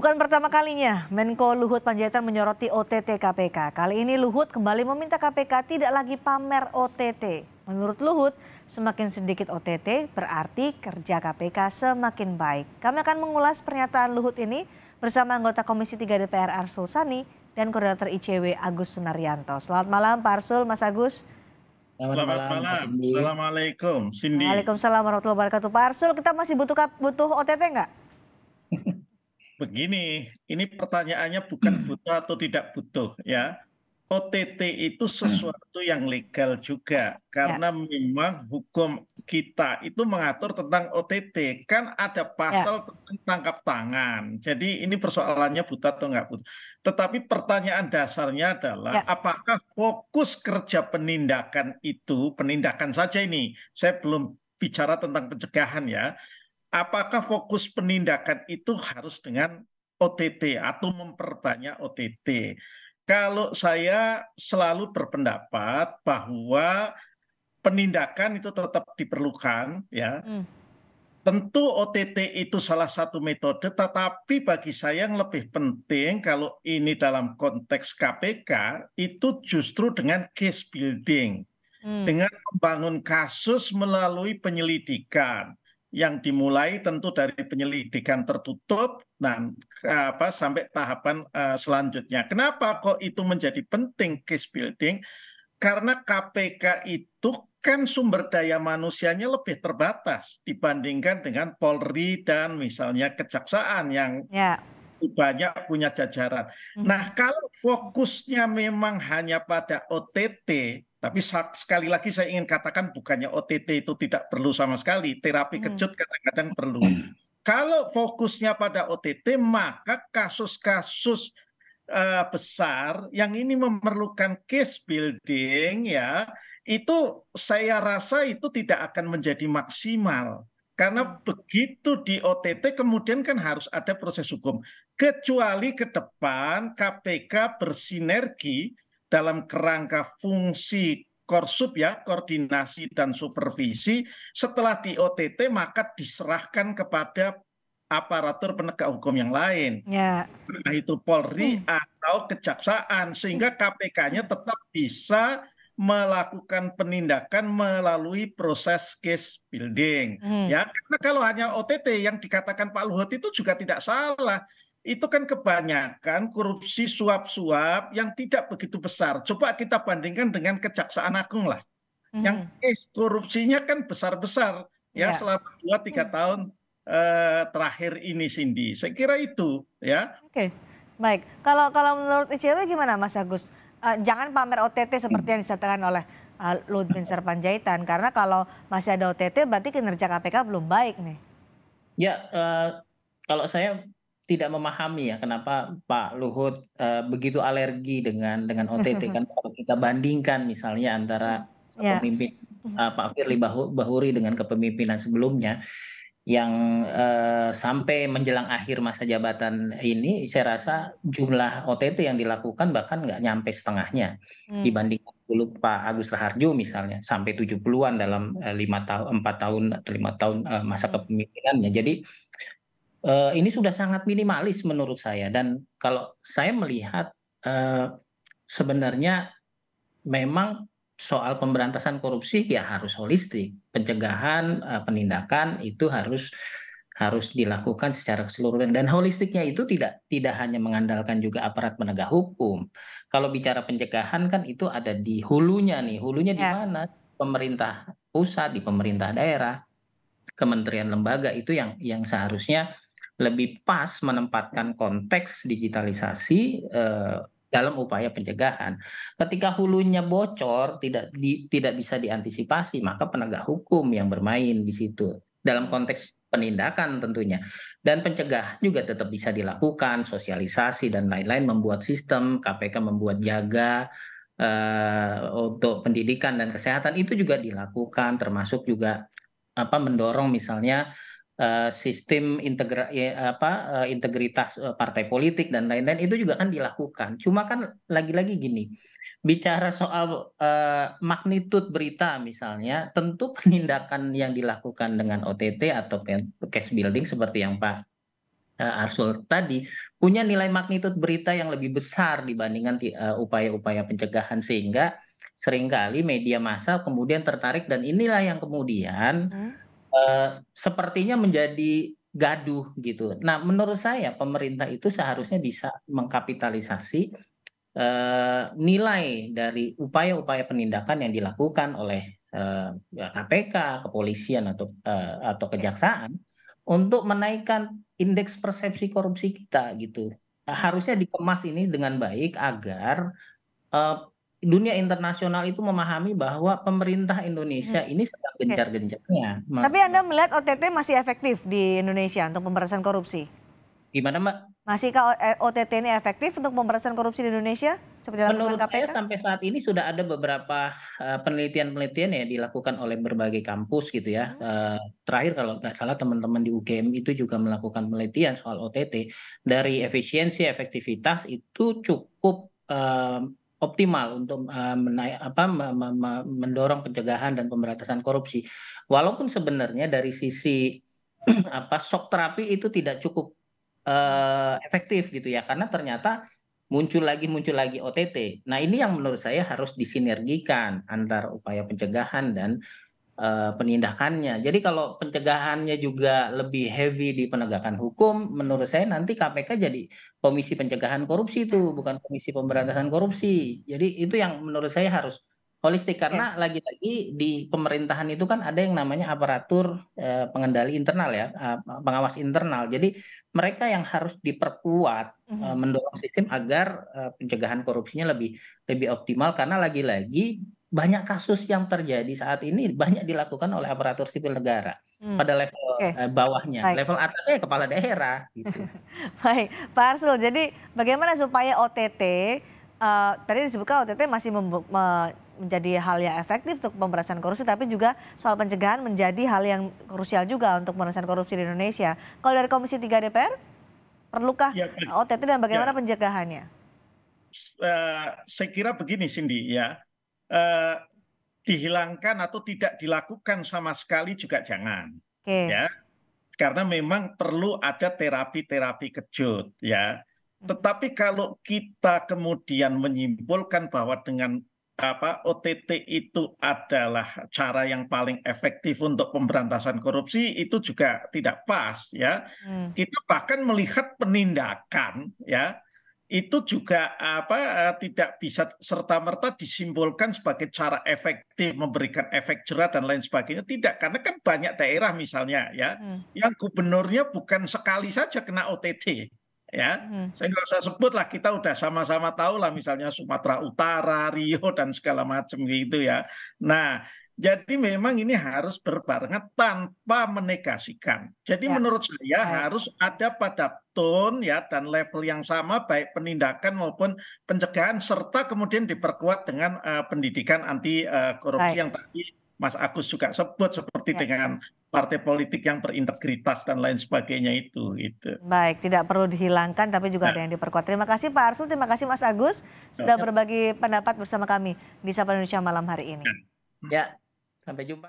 Bukan pertama kalinya Menko Luhut Panjaitan menyoroti OTT KPK. Kali ini Luhut kembali meminta KPK tidak lagi pamer OTT. Menurut Luhut, semakin sedikit OTT berarti kerja KPK semakin baik. Kami akan mengulas pernyataan Luhut ini bersama anggota Komisi 3 DPR Arsul Sani dan Koordinator ICW Agus Sunaryanto. Selamat malam Pak Arsul, Mas Agus. Selamat, Selamat malam. malam. Assalamualaikum, Cindy. Waalaikumsalam warahmatullahi wabarakatuh. Pak Arsul, kita masih butuh butuh OTT nggak? Begini, ini pertanyaannya bukan hmm. butuh atau tidak butuh ya. OTT itu hmm. sesuatu yang legal juga karena ya. memang hukum kita itu mengatur tentang OTT kan ada pasal ya. tentang tangkap tangan. Jadi ini persoalannya buta atau enggak buta. Tetapi pertanyaan dasarnya adalah ya. apakah fokus kerja penindakan itu penindakan saja ini. Saya belum bicara tentang pencegahan ya apakah fokus penindakan itu harus dengan OTT atau memperbanyak OTT? Kalau saya selalu berpendapat bahwa penindakan itu tetap diperlukan, ya. Hmm. Tentu OTT itu salah satu metode, tetapi bagi saya yang lebih penting kalau ini dalam konteks KPK itu justru dengan case building, hmm. dengan membangun kasus melalui penyelidikan yang dimulai tentu dari penyelidikan tertutup dan eh, apa sampai tahapan uh, selanjutnya. Kenapa kok itu menjadi penting case building? Karena KPK itu kan sumber daya manusianya lebih terbatas dibandingkan dengan Polri dan misalnya kejaksaan yang yeah. banyak punya jajaran. -hmm. Nah, kalau fokusnya memang hanya pada OTT tapi sekali lagi saya ingin katakan bukannya OTT itu tidak perlu sama sekali, terapi hmm. kejut kadang-kadang perlu. Hmm. Kalau fokusnya pada OTT, maka kasus-kasus uh, besar yang ini memerlukan case building ya, itu saya rasa itu tidak akan menjadi maksimal. Karena hmm. begitu di OTT kemudian kan harus ada proses hukum. Kecuali ke depan KPK bersinergi dalam kerangka fungsi korsup ya, koordinasi dan supervisi, setelah di OTT maka diserahkan kepada aparatur penegak hukum yang lain. Ya. Nah, itu Polri hmm. atau kejaksaan sehingga hmm. KPK-nya tetap bisa melakukan penindakan melalui proses case building. Hmm. Ya, karena kalau hanya OTT yang dikatakan Pak Luhut itu juga tidak salah itu kan kebanyakan korupsi suap-suap yang tidak begitu besar. Coba kita bandingkan dengan Kejaksaan Agung lah. Hmm. Yang case korupsinya kan besar-besar ya, ya selama 2 3 hmm. tahun eh, terakhir ini Cindy. Saya kira itu ya. Oke. Okay. Baik. Kalau kalau menurut ICW gimana Mas Agus? Uh, jangan pamer OTT seperti yang disatakan oleh uh, eh, Luhut Bin Sarpanjaitan karena kalau masih ada OTT berarti kinerja KPK belum baik nih. Ya, uh, kalau saya tidak memahami ya kenapa Pak Luhut uh, begitu alergi dengan dengan OTT kan kalau kita bandingkan misalnya antara yeah. Ya. pemimpin uh, mhm. eh, Pak Firly Bahuri dengan kepemimpinan sebelumnya yang uh, sampai menjelang akhir masa jabatan ini saya rasa jumlah OTT yang dilakukan bahkan nggak nyampe setengahnya hmm. dibandingkan dulu Pak Agus Raharjo misalnya sampai 70-an dalam lima tahun empat tahun atau lima tahun masa hmm. kepemimpinannya jadi uh, ini sudah sangat minimalis menurut saya dan kalau saya melihat uh, sebenarnya memang soal pemberantasan korupsi ya harus holistik pencegahan uh, penindakan itu harus harus dilakukan secara keseluruhan dan holistiknya itu tidak tidak hanya mengandalkan juga aparat penegak hukum. Kalau bicara pencegahan kan itu ada di hulunya nih, hulunya di ya. mana? Pemerintah pusat, di pemerintah daerah, kementerian lembaga itu yang yang seharusnya lebih pas menempatkan konteks digitalisasi eh, dalam upaya pencegahan. Ketika hulunya bocor tidak di, tidak bisa diantisipasi, maka penegak hukum yang bermain di situ dalam konteks penindakan tentunya dan pencegah juga tetap bisa dilakukan sosialisasi dan lain-lain membuat sistem KPK membuat jaga eh, untuk pendidikan dan kesehatan itu juga dilakukan termasuk juga apa mendorong misalnya Eh, sistem integra ya, apa eh, integritas eh, partai politik dan lain-lain itu juga kan dilakukan. Cuma kan lagi-lagi gini, bicara soal uh, magnitud berita misalnya, tentu penindakan yang dilakukan dengan OTT atau cash building seperti yang Pak Arsul tadi punya nilai magnitud berita yang lebih besar dibandingkan upaya-upaya uh, pencegahan sehingga seringkali media massa kemudian tertarik dan inilah yang kemudian hmm uh, sepertinya menjadi gaduh gitu. Nah, menurut saya pemerintah itu seharusnya bisa mengkapitalisasi eh, nilai dari upaya-upaya penindakan yang dilakukan oleh eh, KPK, ya, kepolisian atau eh, atau kejaksaan untuk menaikkan indeks persepsi korupsi kita gitu. Harusnya dikemas ini dengan baik agar eh, dunia internasional itu memahami bahwa pemerintah Indonesia hmm. ini sedang gencar-gencarnya. Tapi Anda melihat OTT masih efektif di Indonesia untuk pemberantasan korupsi? Gimana Mbak? Masihkah OTT eh, ini efektif untuk pemberantasan korupsi di Indonesia? Seperti Menurut KPK? saya sampai saat ini sudah ada beberapa eh, penelitian-penelitian ya dilakukan oleh berbagai kampus gitu ya. Hmm. Eh, terakhir kalau nggak salah teman-teman di UGM itu juga melakukan penelitian soal OTT dari efisiensi efektivitas itu cukup optimal untuk eh, menaik, apa, mendorong pencegahan dan pemberantasan korupsi. Walaupun sebenarnya dari sisi apa shock terapi itu tidak cukup uh, efektif gitu ya, karena ternyata muncul lagi muncul lagi OTT. Nah ini yang menurut saya harus disinergikan antara upaya pencegahan dan Eh, penindakannya. Jadi kalau pencegahannya juga lebih heavy di penegakan hukum, menurut saya nanti KPK jadi komisi pencegahan korupsi itu, bukan komisi pemberantasan korupsi. Jadi itu yang menurut saya harus holistik karena iya. lagi-lagi di pemerintahan itu kan ada yang namanya aparatur eh, pengendali internal ya eh, pengawas internal jadi mereka yang harus diperkuat uh mhm. eh, -huh. mendorong sistem agar eh, pencegahan korupsinya lebih lebih optimal karena lagi-lagi banyak kasus yang terjadi saat ini banyak dilakukan oleh aparatur sipil negara hmm. pada level okay. Eh, bawahnya, Baik. level atasnya ya kepala daerah. Gitu. Baik, Pak Arsul. Jadi bagaimana supaya OTT uh, eh, tadi disebutkan OTT masih menjadi hal yang efektif untuk pemberantasan korupsi, tapi juga soal pencegahan menjadi hal yang krusial juga untuk pemberantasan korupsi di Indonesia. Kalau dari Komisi 3 DPR, perlukah ya, OTT dan bagaimana ya. pencegahannya? Uh, saya kira begini Cindy ya Eh, dihilangkan atau tidak dilakukan sama sekali juga jangan. Okay. Ya. Karena memang perlu ada terapi-terapi kejut ya. Hmm. Tetapi kalau kita kemudian menyimpulkan bahwa dengan apa OTT itu adalah cara yang paling efektif untuk pemberantasan korupsi itu juga tidak pas ya. Hmm. Kita bahkan melihat penindakan ya itu juga apa eh, tidak bisa serta merta disimpulkan sebagai cara efektif memberikan efek jerah dan lain sebagainya tidak karena kan banyak daerah misalnya ya hmm. yang gubernurnya bukan sekali saja kena OTT ya hmm. saya nggak usah sebut lah kita udah sama-sama tahu lah misalnya Sumatera Utara Rio dan segala macam gitu ya nah jadi memang ini harus berbarengan tanpa menegasikan. Jadi ya. menurut saya ya. harus ada pada tone ya dan level yang sama baik penindakan maupun pencegahan serta kemudian diperkuat dengan uh, pendidikan anti uh, korupsi baik. yang tadi Mas Agus juga sebut seperti ya. dengan partai politik yang berintegritas dan lain sebagainya itu gitu. Baik, tidak perlu dihilangkan tapi juga ya. ada yang diperkuat. Terima kasih Pak Arsul, terima kasih Mas Agus sudah ya. berbagi pendapat bersama kami di Sapa Indonesia malam hari ini. Ya, ya. Sampai jumpa.